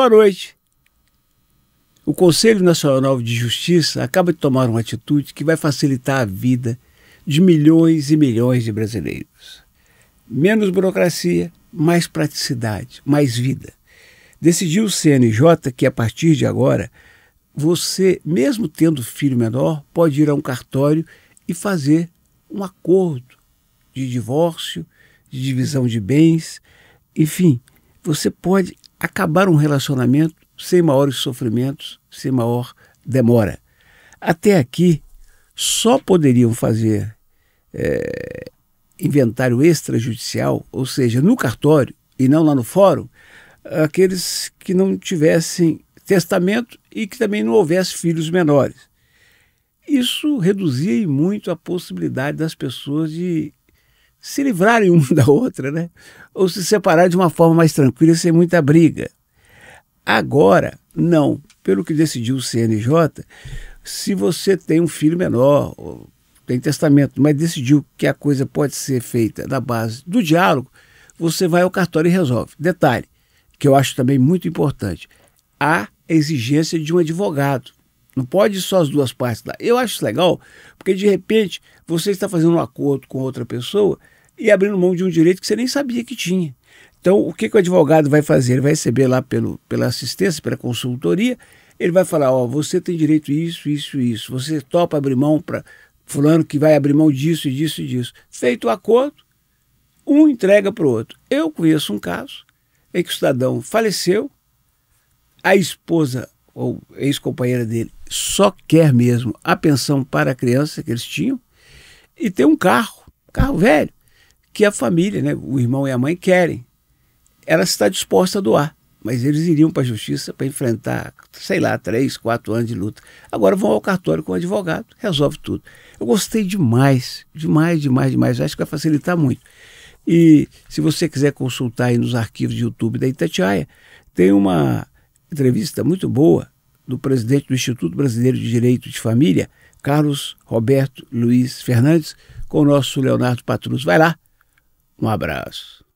boa noite. O Conselho Nacional de Justiça acaba de tomar uma atitude que vai facilitar a vida de milhões e milhões de brasileiros. Menos burocracia, mais praticidade, mais vida. Decidiu o CNJ que a partir de agora você, mesmo tendo filho menor, pode ir a um cartório e fazer um acordo de divórcio, de divisão de bens, enfim, você pode acabar um relacionamento sem maiores sofrimentos, sem maior demora. Até aqui, só poderiam fazer é, inventário extrajudicial, ou seja, no cartório e não lá no fórum, aqueles que não tivessem testamento e que também não houvesse filhos menores. Isso reduzia muito a possibilidade das pessoas de se livrarem uma da outra, né? Ou se separar de uma forma mais tranquila, sem muita briga. Agora, não. Pelo que decidiu o CNJ, se você tem um filho menor, tem testamento, mas decidiu que a coisa pode ser feita na base do diálogo, você vai ao cartório e resolve. Detalhe, que eu acho também muito importante: há exigência de um advogado não pode só as duas partes lá. Eu acho legal, porque de repente você está fazendo um acordo com outra pessoa e abrindo mão de um direito que você nem sabia que tinha. Então, o que, que o advogado vai fazer? Ele vai receber lá pelo, pela assistência, pela consultoria, ele vai falar: Ó, oh, você tem direito a isso, isso, isso. Você topa abrir mão para fulano que vai abrir mão disso e disso e disso. Feito o acordo, um entrega para o outro. Eu conheço um caso em que o cidadão faleceu, a esposa ou ex-companheira dele, só quer mesmo a pensão para a criança que eles tinham e ter um carro, um carro velho, que a família, né, o irmão e a mãe querem. Ela está disposta a doar, mas eles iriam para a justiça para enfrentar, sei lá, três, quatro anos de luta. Agora vão ao cartório com o advogado, resolve tudo. Eu gostei demais, demais, demais, demais. Acho que vai facilitar muito. E se você quiser consultar aí nos arquivos de YouTube da Itatiaia, tem uma entrevista muito boa do presidente do Instituto Brasileiro de Direito de Família, Carlos Roberto Luiz Fernandes, com o nosso Leonardo Patrus. Vai lá, um abraço.